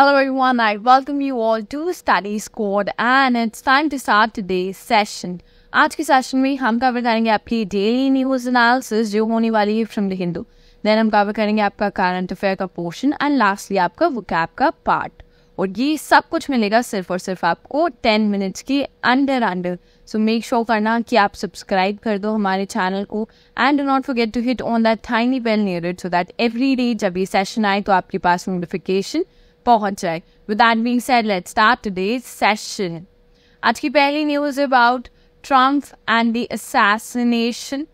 Hello everyone, I welcome you all to Study Squad and it's time to start today's session. आज के session में हम cover करेंगे आपकी डेली न्यूज एनालिसिस जो होने वाली है फ्रॉम द हिंदू देन हम कवर करेंगे आपका करंट अफेयर का पोर्शन एंड लास्टली आपका वो कैप का पार्ट और ये सब कुछ मिलेगा सिर्फ और सिर्फ आपको टेन मिनट्स के under under so make sure करना कि आप सब्सक्राइब कर दो हमारे चैनल को and do not forget to hit on that tiny bell near it so that every day जब ये सेशन आए तो आपके पास नोटिफिकेशन पहुंच जाए with that being said let start today session आज की पहली news about Trump and the assassination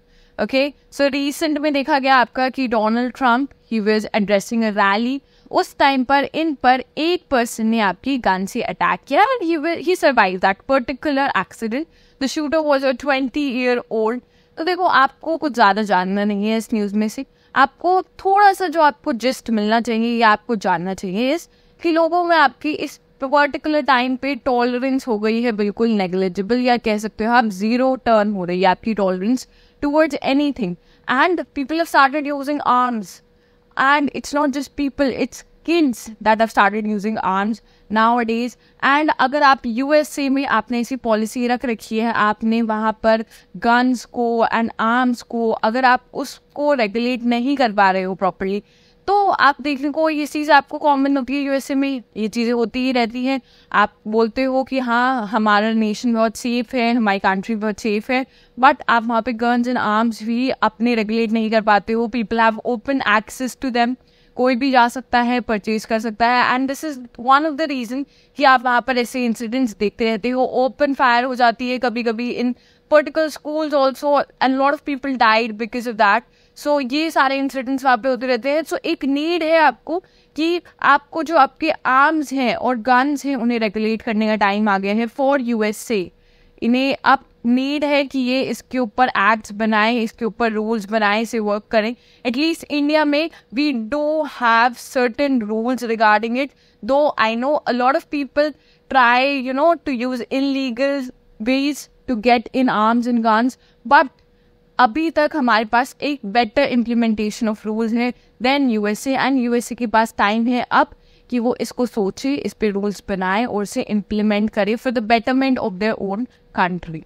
okay so recent में देखा गया आपका कि Donald Trump he was addressing a rally उस टाइम पर इन पर एक पर्सन ने आपकी गन से अटैक किया and he survive that particular accident the shooter was a twenty year old तो देखो आपको कुछ ज़्यादा जानना नहीं है इस न्यूज़ में से आपको थोड़ा सा जो आपको जिस्ट मिलना चाहिए या आपको जानना चाहिए इस कि लोगों में आपकी इस पर्टिकुलर टाइम पे टॉलरेंस हो गई है बिल्कुल नेग्लिजिबल या कह सकते हो आप जीरो टर्न हो रही है आपकी tolerance towards any thing and people have started using arms and it's not just people it's kids that have started using arms now days and अगर आप यूएसए में आपने ऐसी पॉलिसी रख रखी है आपने वहाँ पर गन्स को एंड आर्म्स को अगर आप उसको रेगुलेट नहीं कर पा रहे हो प्रॉपरली तो आप देखने को ये चीज़ आपको कॉमन होती है यूएसए में ये चीज़ें होती ही रहती हैं आप बोलते हो कि हाँ हमारा नेशन बहुत सेफ है हमारी कंट्री बहुत सेफ है बट आप वहाँ पे गन्स एंड आर्म्स भी अपने रेगुलेट नहीं कर पाते हो people have open access to them कोई भी जा सकता है परचेज कर सकता है and this is one of the reason कि आप वहाँ पर ऐसे इंसिडेंट्स देखते रहते हो ओपन फायर हो जाती है कभी कभी in particular schools also and lot of people died because of that so so, ये सारे इंसिडेंट्स वहाँ पे होते रहते हैं सो so, एक नीड है आपको कि आपको जो आपके आर्म्स हैं और गन्स हैं उन्हें रेगुलेट करने का टाइम आ गया है फॉर यू इन्हें अब नीड है कि ये इसके ऊपर एक्ट्स बनाएं इसके ऊपर रूल्स बनाएं इसे वर्क करें एटलीस्ट इंडिया में we do have certain rules regarding it though I know a lot of people try you know to use illegal ways to get in arms and guns but अभी तक हमारे पास एक better implementation of rules है then USA and USA के पास time है अब कि वो इसको सोचे इस पे रूल्स बनाए और इसे इम्प्लीमेंट करे for the betterment of their own country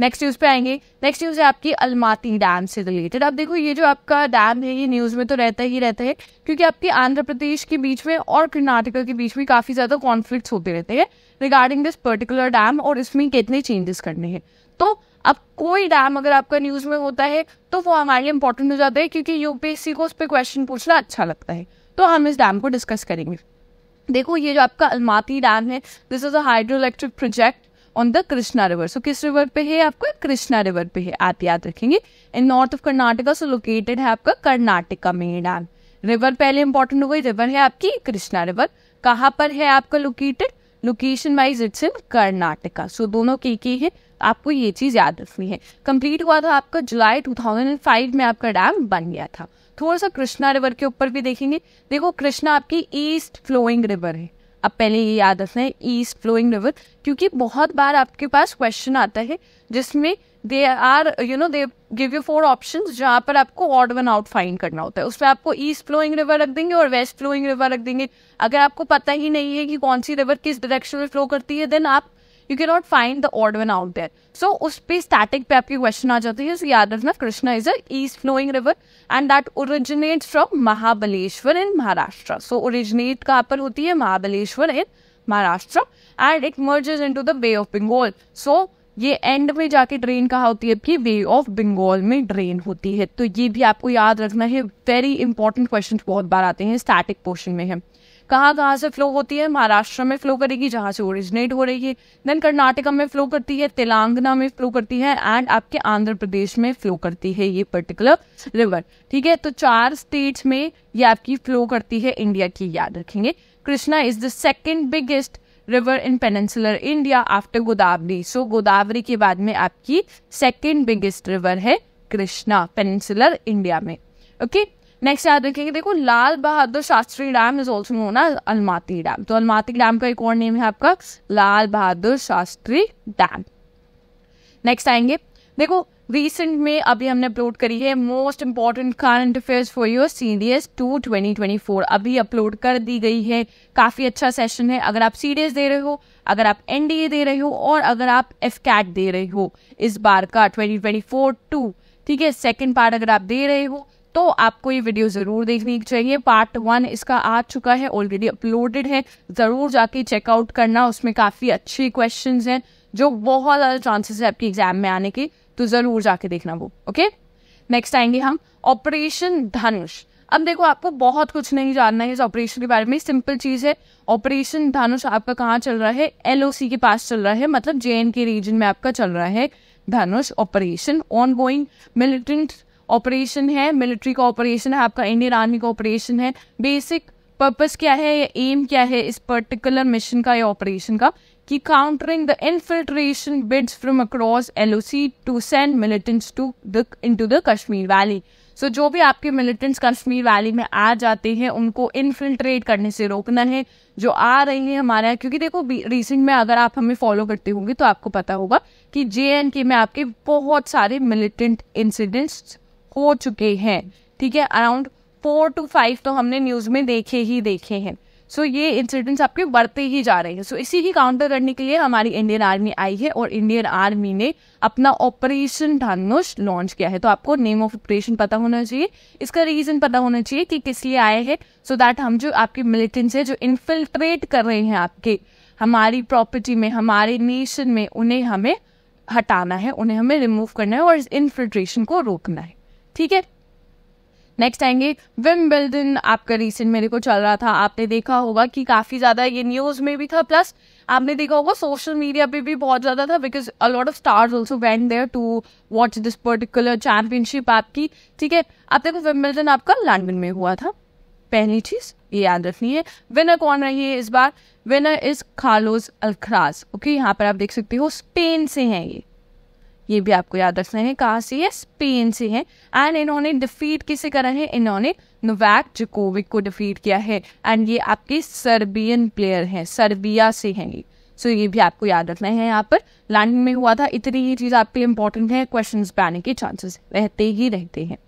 next news पे आएंगे नेक्स्ट न्यूज़ है आपकी अलमाती डैम से रिलेटेड अब देखो ये जो आपका डैम है ये न्यूज़ में तो रहता ही रहता है क्योंकि आपके आंध्र प्रदेश के बीच में और कर्नाटका के बीच में काफ़ी ज़्यादा कॉन्फ्लिक्ट होते रहते हैं रिगार्डिंग दिस पर्टिकुलर डैम और इसमें कितने चेंजेस करने हैं तो अब कोई डैम अगर आपका न्यूज में होता है तो वो हमारे लिए इंपॉर्टेंट हो जाता है क्योंकि यूपीएससी को उस पर क्वेश्चन पूछना अच्छा लगता है तो हम इस डैम को डिस्कस करेंगे देखो ये जो आपका अलमाती डैम है this is a hydro electric project on the Krishna river so किस रिवर पे है आपको कृष्णा रिवर पे है आप याद रखेंगे in north of Karnataka so located है आपका कर्नाटका में डैम रिवर पहले इंपॉर्टेंट हो गई रिवर है आपकी कृष्णा रिवर कहाँ पर है आपका located location wise it's in Karnataka so दोनों के की है आपको ये चीज़ याद रखनी है कंप्लीट हुआ था आपका जुलाई 2005 में आपका डैम बन गया था थोड़ा सा कृष्णा रिवर के ऊपर भी देखेंगे देखो कृष्णा आपकी ईस्ट फ्लोइंग रिवर है अब पहले ये याद रखना है ईस्ट फ्लोइंग रिवर क्योंकि बहुत बार आपके पास क्वेश्चन आता है जिसमें they are you know they give you four option जहाँ पर आपको ऑड वन आउट फाइंड करना होता है उसमें आपको ईस्ट फ्लोइंग रिवर रख देंगे और वेस्ट फ्लोइंग रिवर रख देंगे अगर आपको पता ही नहीं है कि कौन सी रिवर किस डायरेक्शन में फ्लो करती है देन आप you can not find the odd one out there so उस पे स्टैटिक पे आपके क्वेश्चन आ जाते हैं सो याद रखना Krishna is a east flowing river and that originate from Mahabaleshwar in Maharashtra so originate कहाँ पर होती है Mahabaleshwar in Maharashtra and it merges into the bay of Bengal so ये एंड में जाके ड्रेन कहाँ होती है आपकी वे ऑफ बंगाल में ड्रेन होती है तो ये भी आपको याद रखना है वेरी इंपॉर्टेंट क्वेश्चन बहुत बार आते हैं स्टैटिक पोर्शन में है कहाँ कहाँ से फ्लो होती है महाराष्ट्र में फ्लो करेगी जहाँ से ओरिजिनेट हो रही है देन कर्नाटका में फ्लो करती है तेलंगाना में फ्लो करती है एंड आपके आंध्र प्रदेश में फ्लो करती है ये पर्टिकुलर रिवर ठीक है तो चार स्टेट्स में ये आपकी फ्लो करती है इंडिया की याद रखेंगे Krishna is the second biggest river in peninsular India after Godavari so Godavari के बाद में आपकी सेकेंड बिगेस्ट रिवर है कृष्णा पेनेंसुलर इंडिया में ओके okay? नेक्स्ट याद रखेंगे देखो Lal Bahadur Shastri dam is also known as Almatti dam तो अलमाती डैम का एक और नेम है आपका लाल बहादुर शास्त्री डैम नेक्स्ट आएंगे देखो रिसेंट में अभी हमने अपलोड करी है most important current affairs for your C D S two twenty twenty four अभी अपलोड कर दी गई है काफ़ी अच्छा सेशन है अगर आप सी डी एस दे रहे हो अगर आप एन डी ए दे रहे हो और अगर आप एफ कैट दे रहे हो इस बार का ट्वेंटी ट्वेंटी फोर टू ठीक है सेकेंड पार्ट अगर आप दे रहे हो तो आपको ये वीडियो ज़रूर देखनी चाहिए पार्ट वन इसका आ चुका है ऑलरेडी अपलोडेड है ज़रूर जाके चेकआउट करना उसमें काफ़ी अच्छे क्वेश्चन हैं जो बहुत ज़्यादा चांसेस है आपके एग्जाम में आने के तो ज़रूर जाके देखना वो ओके नेक्स्ट आएंगे हम ऑपरेशन धनुष अब देखो आपको बहुत कुछ नहीं जानना है इस ऑपरेशन के बारे में सिंपल चीज़ है ऑपरेशन धनुष आपका कहाँ चल रहा है एलओसी के पास चल रहा है मतलब जे के रीजन में आपका चल रहा है Dhanush operation ongoing militant operation है मिलिट्री का ऑपरेशन है आपका इंडियन आर्मी का ऑपरेशन है बेसिक पर्पस क्या है या एम क्या है इस पर्टिकुलर मिशन का या ऑपरेशन का कि countering the infiltration bids from across sea to send militants to the to the Kashmir valley so जो भी आपके मिलिटेंट्स कश्मीर वैली में आ जाते हैं उनको इनफिल्ट्रेट करने से रोकना है जो आ रहे हैं हमारे यहाँ क्योंकि देखो रिसेंट में अगर आप हमें फॉलो करते होंगे तो आपको पता होगा कि जे एंड के में आपके बहुत सारे मिलिटेंट इंसिडेंट्स हो चुके हैं ठीक है अराउंड फोर टू फाइव तो हमने न्यूज़ में देखे ही देखे हैं सो so, ये इंसिडेंट्स आपके बढ़ते ही जा रहे हैं सो so, इसी ही काउंटर करने के लिए हमारी इंडियन आर्मी आई है और इंडियन आर्मी ने अपना ऑपरेशन धनुष लॉन्च किया है तो आपको नेम ऑफ ऑपरेशन पता होना चाहिए इसका रीजन पता होना चाहिए कि किस लिए आए हैं सो दैट हम जो आपके मिलिटेंट्स है जो इन्फिल्ट्रेट कर रहे हैं आपके हमारी प्रॉपर्टी में हमारे नेशन में उन्हें हमें हटाना है उन्हें हमें रिमूव करना है और इस इन्फिल्ट्रेशन को रोकना है ठीक है नेक्स्ट आएंगे विम बिल्डन आपका रिसेंट मेरे को चल रहा था आपने देखा होगा कि काफ़ी ज़्यादा ये न्यूज़ में भी था प्लस आपने देखा होगा सोशल मीडिया पे भी बहुत ज़्यादा था because a lot of stars also went there to watch this particular championship आपकी ठीक है आप देखो विम आपका लंडन में हुआ था पहली चीज़ ये याद रखनी है विनर कौन रही है इस बार विनर इज खालोज अलखराज ओके यहाँ पर आप देख सकते हो स्पेन से हैं ये ये भी आपको याद रखना है कहाँ से है स्पेन से है एंड इन्होंने डिफीट किसे करा है इन्होंने नोवैक जोकोविक को डिफीट किया है एंड ये आपके सर्बियन प्लेयर हैं सर्बिया से हैं ये सो ये भी आपको याद रखना है यहाँ पर लैंडिंग में हुआ था इतनी ही चीज़ आपके इंपॉर्टेंट है क्वेश्चन पे आने के चांसेस रहते ही रहते हैं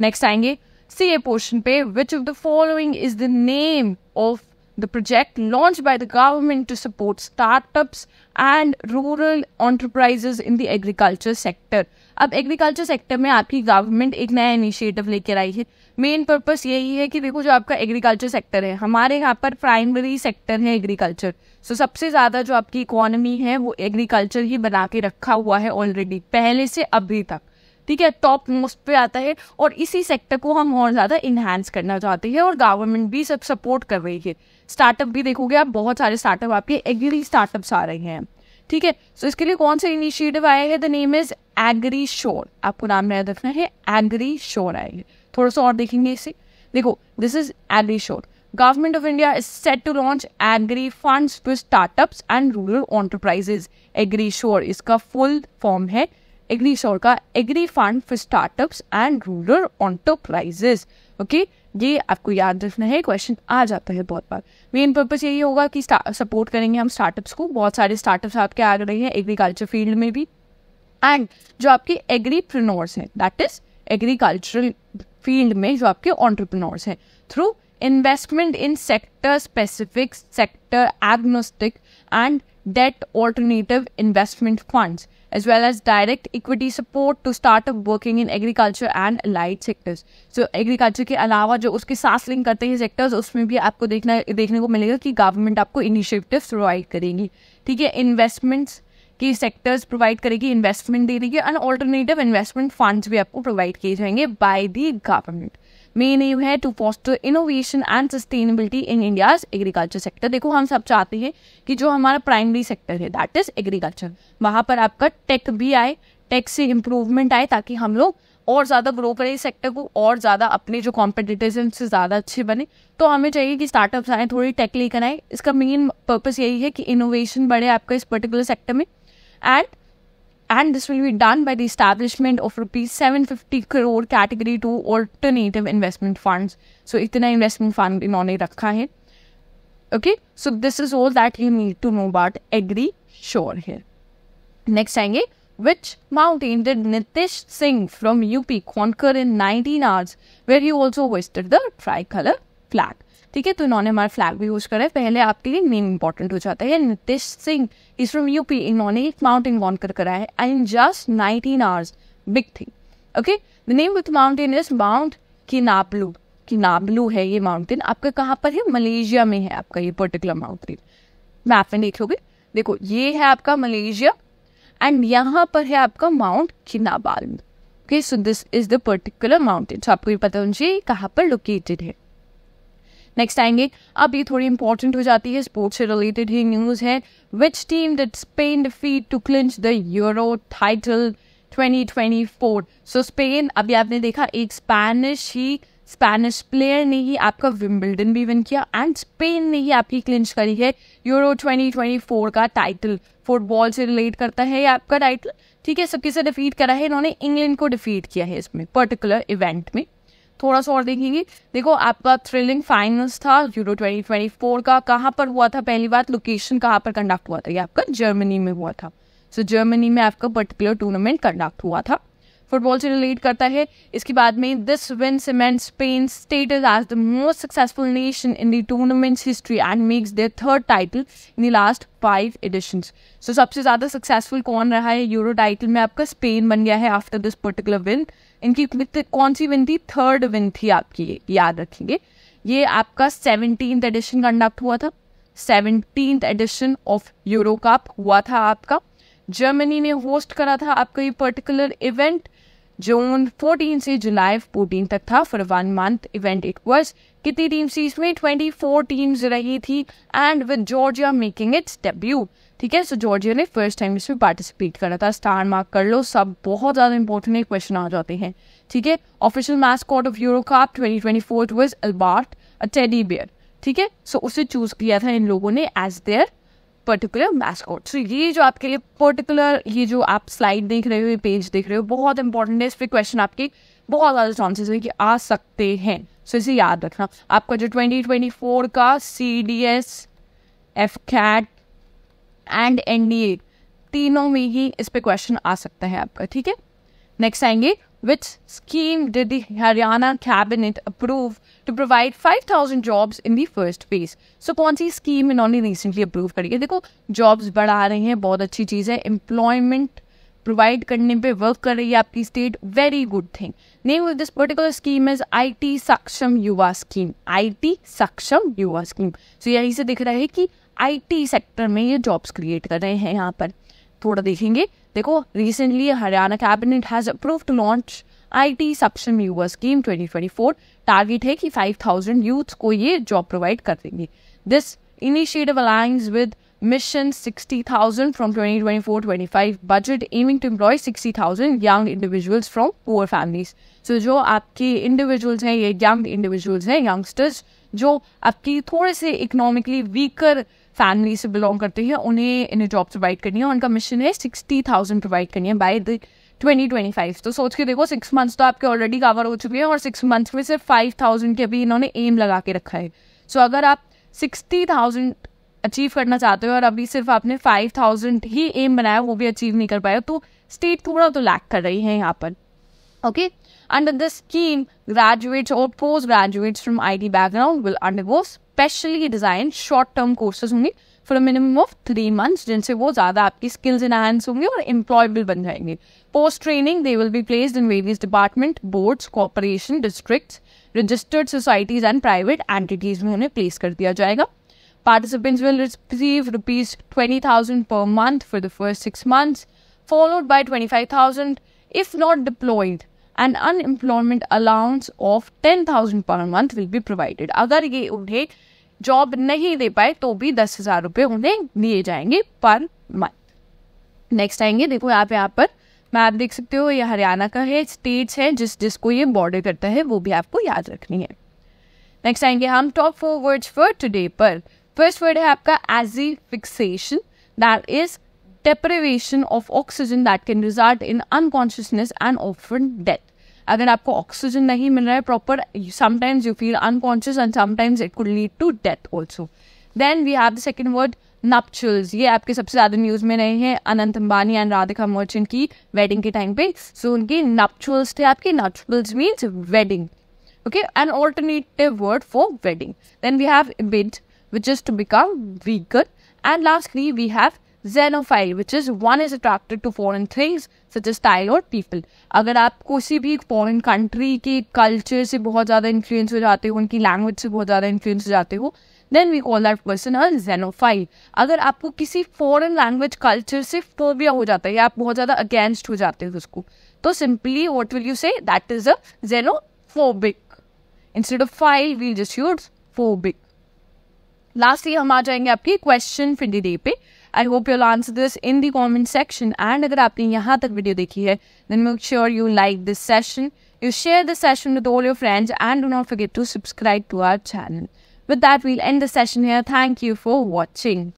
नेक्स्ट आएंगे सी ए पोर्शन पे which of the following is the name of the project launched by the government to support startups and rural enterprises in the agriculture sector. अब एग्रीकल्चर सेक्टर में आपकी गवर्नमेंट एक नया इनिशिएटिव लेकर आई है main purpose यही है कि देखो जो आपका एग्रीकल्चर सेक्टर है हमारे यहाँ पर प्राइमरी सेक्टर है एग्रीकल्चर सो so, सबसे ज़्यादा जो आपकी इकोनॉमी है वो एग्रीकल्चर ही बना के रखा हुआ है ऑलरेडी पहले से अभी तक ठीक है टॉप मोस्ट पे आता है और इसी सेक्टर को हम और ज़्यादा इन्हांस करना चाहते हैं और गवर्नमेंट भी सब सपोर्ट कर रही है स्टार्टअप भी देखोगे आप बहुत सारे स्टार्टअप आपके एग्री स्टार्टअप्स आ रहे हैं ठीक है सो इसके लिए कौन से इनिशिएटिव आए हैं द नेम इज एग्री शोर आपको नाम याद रखना है एग्री शोर आए थोड़ा सा और देखेंगे इसे देखो this is AgriSURE government of India is set to launch agri fund to and rural rural AgriSURE इसका फुल फॉर्म है एग्रीसोर का agri fund for startups and rural enterprises okay ये आपको याद रखना है क्वेश्चन आ जाता है बहुत बार मेन पर्पज यही होगा कि सपोर्ट करेंगे हम स्टार्टअप्स को बहुत सारे स्टार्टअप्स आपके आ रहे हैं एग्रीकल्चर फील्ड में भी एंड जो आपके एग्रीप्रनोर्स हैं दैट इज एग्रीकल्चरल फील्ड में जो आपके ऑन्टरप्रनोर्स हैं through investment in sector specific sector agnostic and debt alternative investment funds, as well as direct equity support to start up working in agriculture and allied sectors. So agriculture के अलावा जो उसके साथ link करते हैं sectors उसमें भी आपको देखना देखने को मिलेगा कि गवर्नमेंट आपको इनिशिएटिव्स प्रोवाइड करेगी ठीक है इन्वेस्टमेंट्स की सेक्टर्स प्रोवाइड करेगी इन्वेस्टमेंट दे देगी एंड ऑल्टरनेटिव इन्वेस्टमेंट फंड्स भी आपको प्रोवाइड किए जाएंगे by the government main aim है to foster innovation and sustainability in India's agriculture sector देखो हम सब चाहते हैं कि जो हमारा प्राइमरी सेक्टर है दैट इज एग्रीकल्चर वहाँ पर आपका टेक भी आए टेक से इम्प्रूवमेंट आए ताकि हम लोग और ज़्यादा ग्रो करें इस सेक्टर को और ज़्यादा अपने जो कॉम्पिटिटिव से ज़्यादा अच्छे बने तो हमें चाहिए कि स्टार्टअप्स आए थोड़ी टेक लेकर आए इसका मेन पर्पज़ यही है कि इनोवेशन बढ़े आपका इस पर्टिकुलर सेक्टर में and this will be done done the establishment of rupees seven fifty crore category two alternative investment funds so इतना इन्वेस्टमेंट फंड इन्होंने रखा है okay so this is all that you need to know about agri shore here next aenge which mountain did Nitish Singh from UP conquer in 19 hours where he also hoisted the tricolor flag ठीक है तो इन्होंने हमारा flag भी use करा है पहले आपके लिए नेम इंपॉर्टेंट हो जाता है Nitish Singh is from UP इन्होंने एक माउंटेन कॉन्कर करा है and just 19 hours big thing okay the name with mountain is mount Kinabalu नाबलू है ये माउंटेन आपका कहाँ पर है मलेशिया में है आपका ये पर्टिकुलर माउंटेन मैप में देखोगे देखो ये है आपका मलेशिया एंड यहाँ पर है आपका mount Kinabalu okay so this is the particular mountain so आपको ये पता होना चाहिए कहाँ पर लोकेटेड है नेक्स्ट आएंगे अब ये थोड़ी इंपॉर्टेंट हो जाती है स्पोर्ट्स से रिलेटेड ही न्यूज है which team that Spain defeat to clinch the Euro title 2024 so Spain अभी आपने देखा एक स्पेनिश ही स्पेनिश प्लेयर ने ही आपका विम्बल्डन भी विन किया एंड स्पेन ने ही आपकी क्लिंच करी है यूरो 2024 का टाइटल फुटबॉल से रिलेट करता है ये आपका टाइटल ठीक है सबके से डिफीट करा है इन्होंने इंग्लैंड को डिफीट किया है इसमें पर्टिकुलर इवेंट में थोड़ा सा और देखेंगे देखो आपका थ्रिलिंग फाइनल्स था यूरो 2024 का कहाँ पर हुआ था पहली बात लोकेशन कहाँ पर कंडक्ट हुआ था ये आपका जर्मनी में हुआ था सो so, जर्मनी में आपका पर्टिकुलर टूर्नामेंट कंडक्ट हुआ था फुटबॉल से रिलेट करता है इसके बाद में this win cement Spain status as the most successful nation in the tournament's history and makes their third title in the last five editions so सबसे ज़्यादा सक्सेसफुल कौन रहा है यूरो टाइटल में आपका स्पेन बन गया है आफ्टर दिस पर्टिकुलर विन इनकी कौन सी विन थी थर्ड विन थी आपकी ये याद रखेंगे ये आपका सेवनटीन एडिशन कंडक्ट हुआ था seventeen edition of Euro cup हुआ था आपका जर्मनी ने होस्ट करा था आपका ये पर्टिकुलर इवेंट जून 14 से जुलाई 14 तक था for one month event it was कितनी टीम थी इसमें 24 टीम्स रही थी and with Georgia making its debut ठीक है सो जॉर्जिया ने फर्स्ट टाइम इसमें पार्टिसिपेट करा था स्टार मार्क कर लो सब बहुत ज़्यादा इंपॉर्टेंट क्वेश्चन आ जाते हैं ठीक है official mascot of Euro cup twenty twenty four was Albert a teddy bear ठीक है सो उसे चूज किया था इन लोगों ने as their particular mascot so ये जो आपके लिए पर्टिकुलर ये जो आप स्लाइड देख रहे हो ये पेज देख रहे हो बहुत इंपॉर्टेंट है इस पर क्वेश्चन आपके बहुत ज़्यादा चांसेस है कि आ सकते हैं सो so, इसे याद रखना आपका जो 2024 का C D S AFCAT and N D A तीनों में ही इस पर क्वेश्चन आ सकता है आपका ठीक है नेक्स्ट आएंगे Which scheme did the Haryana cabinet approve to provide 5,000 jobs in the first phase? So कौन सी स्कीम इन्होंने recently approve करी है देखो jobs बढ़ा रहे हैं बहुत अच्छी चीज़ है employment प्रोवाइड करने पे वर्क कर रही है आपकी state very good thing name of this particular scheme is IT Saksham Yuva scheme IT Saksham Yuva scheme so यही से दिख रहा है कि आईटी सेक्टर में ये जॉब्स क्रिएट कर रहे हैं यहाँ पर थोड़ा देखेंगे देखो recently Haryana cabinet has approve to launch I T Saksham Yuva scheme 2024 target है कि 5000 यूथ को ये जॉब प्रोवाइड कर देंगे this initiative aligns with mission 60,000 from 2024-25 budget aiming to employ 60,000 young individuals from poor families so जो आपके इंडिविजुअल्स हैं ये यंग इंडिविजुअल्स हैं यंगस्टर्स जो आपकी थोड़े से इकोनॉमिकली वीकर फैमिली से बिलोंग करते हैं उन्हें इन्हें जॉब प्रोवाइड करनी है उनका मिशन है सिक्सटी थाउजेंड प्रोवाइड करनी है by the twenty twenty five तो सोच के देखो सिक्स मंथ्स तो आपके ऑलरेडी कवर हो चुके हैं और सिक्स मंथ्स में सिर्फ फाइव थाउजेंड के अभी इन्होंने एम लगा के रखा है सो so, अगर आप सिक्सटी थाउजेंड अचीव करना चाहते हो और अभी सिर्फ आपने फाइव थाउजेंड ही एम बनाया वो भी अचीव नहीं कर पाए तो स्टेट थोड़ा तो लैक कर रही है यहाँ पर okay under the scheme graduates और post graduates from I T background will under specially design short term courses होंगे for minimum of three months जिनसे वो ज़्यादा आपकी स्किल्स इनहेंस होंगे और एम्प्लॉयबल बन जाएंगे post training they will be placed in various department boards corporation district registered societies and private entities में उन्हें प्लेस कर दिया जाएगा will Participants will receive rupees 20,000 per month for six first followed by twenty five thousand if not deployed and unemployment allowance of ten thousand per month will be provided अगर ये उन्हें job नहीं दे पाए तो भी दस हजार रुपए उन्हें दिए जाएंगे पर मंथ नेक्स्ट आएंगे देखो आप यहाँ पर मैप देख सकते हो ये हरियाणा का है स्टेट्स हैं जिस जिसको ये बॉर्डर करता है वो भी आपको याद रखनी है नेक्स्ट आएंगे हम top four words for today पर फर्स्ट वर्ड है आपका asphyxiation that is deprivation of oxygen that can result in unconsciousness and often death अगर आपको ऑक्सीजन नहीं मिल रहा है proper sometimes you feel unconscious and sometimes it could lead to death also then we have the second word nuptials ये आपके सबसे ज़्यादा न्यूज़ में रहे हैं अनंत अंबानी एंड राधिका मर्चेंट की वेडिंग के टाइम पे सो so, नपचुअल्स थे आपके nuptials means wedding okay an alternative word for wedding then we have bid which is to become weaker and lastly we have xenophile which is one is attracted to foreign things such is style और people अगर आप किसी भी foreign country के culture से बहुत ज़्यादा influence हो जाते हो उनकी लैंग्वेज से बहुत ज़्यादा इन्फ्लुएंस हो जाते हो then we call that person a xenophile अगर आपको किसी फॉरन लैंग्वेज कल्चर से फोबिया हो जाता है या आप बहुत ज़्यादा अगेंस्ट हो जाते हो उसको तो simply what will you say that is a xenophobic instead of phile we'll just use phobic lastly हम आ जाएंगे आपके क्वेश्चन फिर डी डे पे I hope you'll answer this in the comment section and अगर आपने यहाँ तक video देखी है then make sure you like this session you share this session with all your friends and do not forget to subscribe to our channel With that, we'll end the session here. Thank you for watching.